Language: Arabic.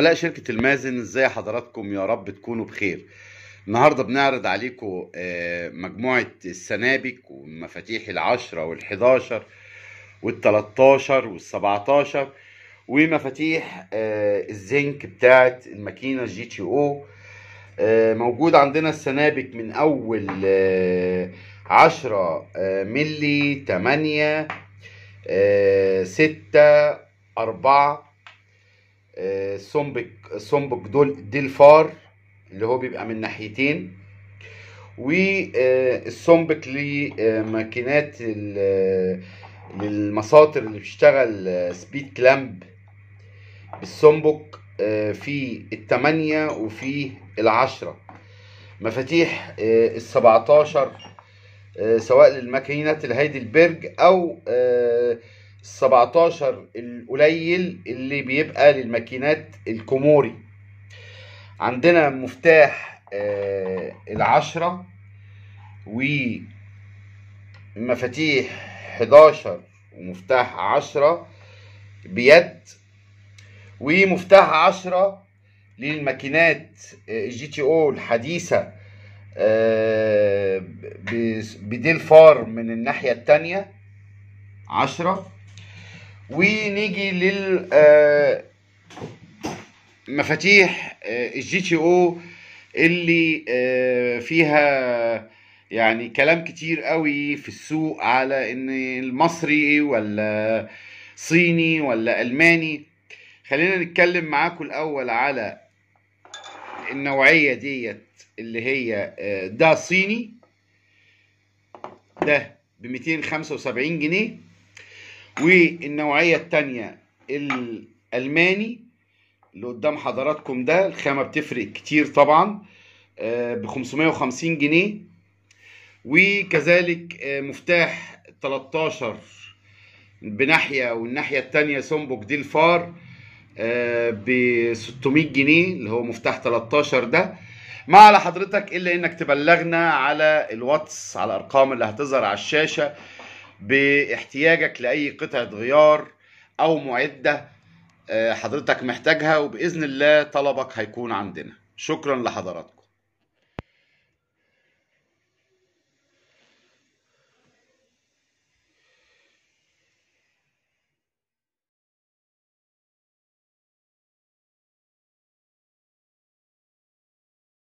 زملاء شركة المازن ازاي حضراتكم يا رب تكونوا بخير النهاردة بنعرض عليكم آه، مجموعة السنابك ومفاتيح العشرة والحداشر والتلاتاشر والسبعتاشر ومفاتيح آه، الزنك بتاعت الماكينة جي تي او آه، موجود عندنا السنابك من اول عشرة ملي تمانية ستة أربعة سومبك سومبك دول ديلفار اللي هو بيبقى من ناحيتين والسومبك آه، لماكينات آه، آه، للمساطر اللي بتشتغل سبيد كلامب بالسومبك في التمانية وفي العشرة مفاتيح السبعتاشر سواء للماكينات الهايدلبرج او آه 17 القليل اللي بيبقى للماكينات الكوموري عندنا مفتاح آه العشرة ومفاتيح 11 ومفتاح 10 بيد ومفتاح 10 للماكينات آه، الجي تي او الحديثة آه، بديل فار من الناحية الثانيه 10 ونيجي لل آه، مفاتيح آه، الجي تي او اللي آه، فيها يعني كلام كتير قوي في السوق على ان المصري ولا صيني ولا الماني خلينا نتكلم معاكم الاول على النوعيه ديت اللي هي ده صيني ده ب 275 جنيه والنوعيه الثانيه الالماني اللي قدام حضراتكم ده الخامه بتفرق كتير طبعا آه، ب 550 جنيه وكذلك آه، مفتاح 13 بناحيه والناحيه الثانيه سومبوك دي الفار آه، ب 600 جنيه اللي هو مفتاح 13 ده ما على حضرتك الا انك تبلغنا على الواتس على الارقام اللي هتظهر على الشاشه باحتياجك لاي قطعه غيار او معده آه، حضرتك محتاجها وباذن الله طلبك هيكون عندنا شكرا لحضراتكم